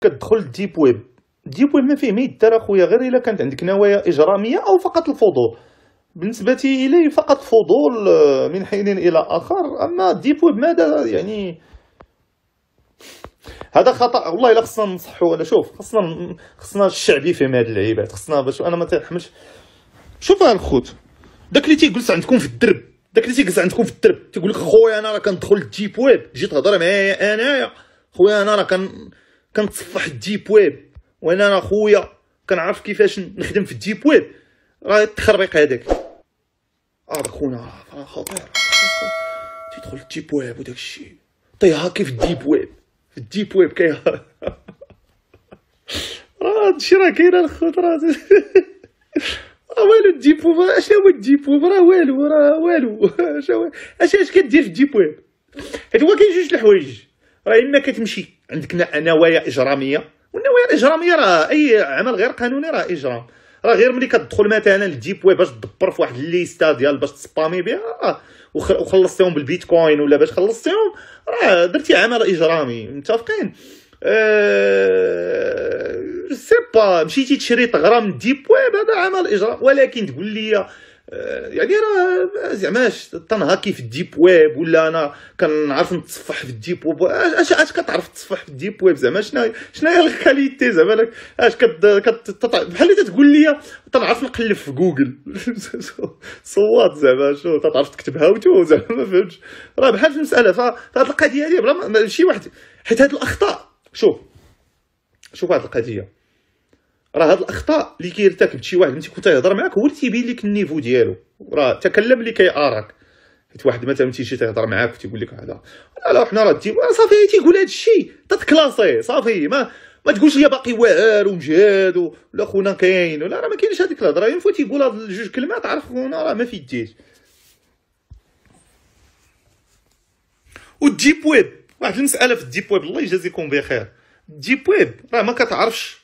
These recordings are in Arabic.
كتدخل ديب ويب الديب ويب ما فيه ما يدار اخويا غير الا كانت عندك نوايا اجراميه او فقط الفضول بالنسبه الي فقط فضول آه، من حين الى اخر اما الديب ويب ماذا يعني هذا خطا والله الا خصنا نصحوا انا شوف خصنا خصنا الشعبي يفهم هاد اللعيبات خصنا باش انا ما تنحملش شوف الخوت داك اللي تيجلس عندكم في الدرب داك اللي تيجلس عندكم في الدرب تيقول لك خويا انا راه كندخل الديب ويب جيت تهضر معايا انايا خويا انا راه كن كنتصفح الديب ويب وانا انا خويا كنعرف كيفاش نخدم في الديب ويب راه التخربيق هذاك اه خونا راه خطير تيدخل الديب ويب وداك الشيء طيها كيف الديب ويب في الديب ويب كاين راه هادشي راه كاين الخوت راه والو الديب ويب اش هو الديب ويب راه والو راه والو اش اش كدير في الديب ويب حيت هو كاين جوج الحوايج راه اما كتمشي عندك نوايا اجراميه والنوايا الاجراميه راه اي عمل غير قانوني راه اجرام راه غير ملي كتدخل مثلا للديب ويب باش تدبر في واحد الليستا ديال باش تسبامي بها آه، وخلصتيهم بالبيتكوين ولا باش خلصتيهم راه درتي عمل اجرامي متفقين أه... سي با مشيتي تشري من ديب ويب هذا عمل اجرام ولكن تقول لي آه، يعني راه اش تنهاكي في الديب ويب ولا انا كنعرف نتصفح في الديب ويب اش اش كتعرف تصفح في الديب ويب زعما شناهي هي الكاليتي زعما لك اش كت بحال اللي تقول لي تنعرف نقلب في جوجل صوات زعما شو تعرف تكتب هاوتو زعما ما فهمتش راه بحال في المساله فهاد القضيه هذه بلا شي واحد حيت هاد الاخطاء شوف شوف هاد القضيه راه هاد الاخطاء اللي كيرتكب شي واحد ملي كنت تيهضر معاك هو اللي تيبين لك النيفو ديالو راه تكلم اللي كياراك حيت واحد مثلا تيجي تيهضر معاك وتيقول لك هذا لا لا حنا راه دي آه، صافي تيقول هذا الشيء تتكلاصي صافي ما ما تقولش لي باقي واعر ومجهد ولا خونا كاين ولا راه ما كاينش هذيك الهضره اون فوا تيقول هاد جوج كلمات عرف خونا راه ما في يديه والديب ويب واحد المساله في الديب ويب الله يجازيكم بخير الديب ويب راه ما كتعرفش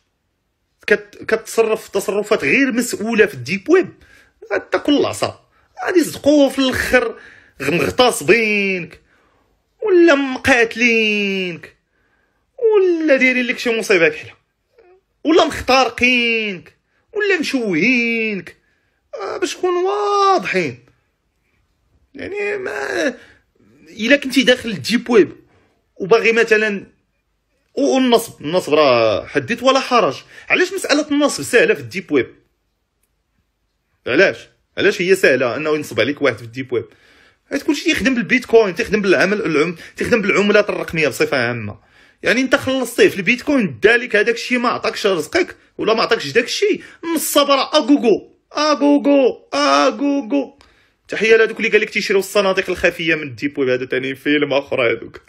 كتصرف تصرفات غير مسؤوله في الديب ويب تاكل العصا غادي يصدقوه في الاخر مغتصبينك ولا مقاتلينك ولا دايرين لك شي مصيبه كحله ولا مختارقينك ولا مشوهينك آه، باش نكونوا واضحين يعني ما الا كنتي داخل الديب ويب وباغي مثلا والنصب النصب راه حديت ولا حرج علاش مساله النصب سهله في الديب ويب علاش علاش هي سهله انه ينصب عليك واحد في الديب ويب حيت كلشي تيخدم بالبيتكوين تيخدم بالعمل العم تيخدم بالعملات الرقميه بصفه عامه يعني انت خلصتيه في البيتكوين دالك هذاك الشيء ما عطاكش رزقك ولا ما عطاكش داك الشيء من الصبر اغوغو اغوغو اغوغو تحيه لهذوك اللي قال لك تيشريو الصناديق الخفيه من الديب ويب هذا ثاني فيلم اخر هذوك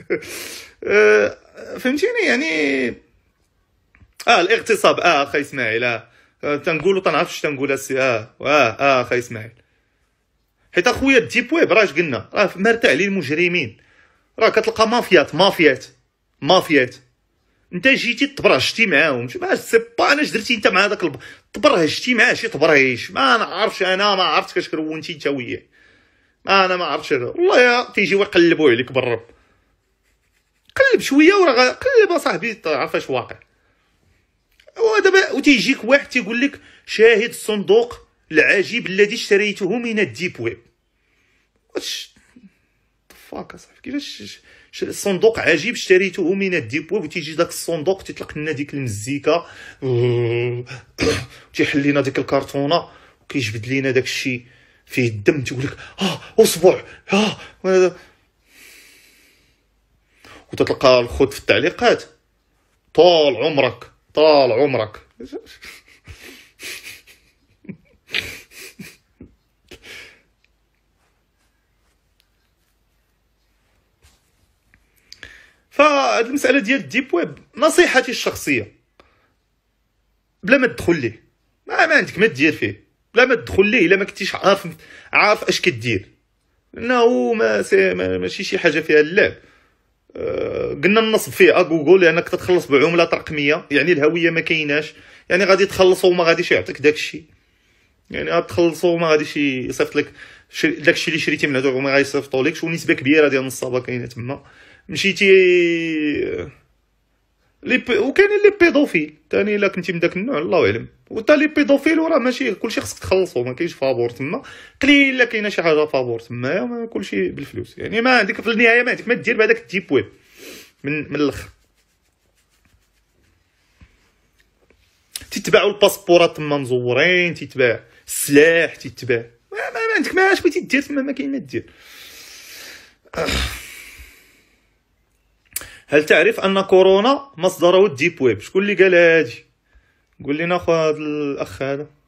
آه، فهمتيني يعني اه الاغتصاب اه اخي اسماعيل اه تنقول وتنعرف اش تنقول اه اه اه اخي اسماعيل حيت اخويا الديب ويب إيه، راه قلنا راه مرتع للمجرمين راه كتلقى مافيات مافيات مافيات انت جيتي تبرهجتي معاهم ما سي با انا درتي انت مع هذاك تبرهجتي معاه شي تبرهيش ما نعرفش انا ما عرفتش كاش كرونتي انت وياه ما انا ما عرفتش والله يا تيجيو يقلبوا عليك بالرب قلب شويه وراه قلب اصاحبي عارف اش واقع ودابا وتيجيك واحد تيقول لك شاهد الصندوق العجيب الذي اشتريته من الديب ويب واش فاك اصاحبي كيفاش الصندوق عجيب اشتريته من الديب ويب وتيجي داك الصندوق تيطلق لنا ديك المزيكا تيحل لنا ديك الكرتونه وكيجبد لينا داك الشيء فيه الدم تيقول لك اه اصبع اه وتتلقى الخوت في التعليقات طال عمرك طال عمرك فهاد المساله ديال الديب ويب نصيحتي الشخصيه بلا ما تدخل ليه ما, ما عندك ما دير فيه بلا ما تدخل ليه الا ما كنتيش عارف عارف اش كدير لانه ما سي ماشي شي حاجه فيها اللعب آه، قلنا النصب فيه جوجل آه، لانك يعني تتخلص بعملات رقميه يعني الهويه ما كايناش يعني غادي تخلصو وما غاديش يعطيك داكشي يعني غتخلص آه، وما غاديش يصيفط لك داكشي اللي شريتي من هذوك وما غايصيفطوا لكش ونسبه كبيره ديال النصابه كاينه تما مشيتي آه، لي بي... وكان لي بيدوفيل ثاني الا كنتي من داك النوع الله اعلم وتا لي بيدوفيل وراه ماشي كلشي خصك تخلصو ما كاينش فابور تما قليل الا كاينه شي حاجه فابور تما كلشي بالفلوس يعني ما عندك في النهايه ما عندك ما دير بهذاك الديب ويب من من الاخر تيتباعوا الباسبورات تما مزورين تيتباع السلاح تيتباع ما, ما, عندك ما اش بغيتي دير تما ما كاين ما دير آه. هل تعرف ان كورونا مصدره الديب ويب شكون اللي قال هادي قول لنا اخو هذا الاخ هذا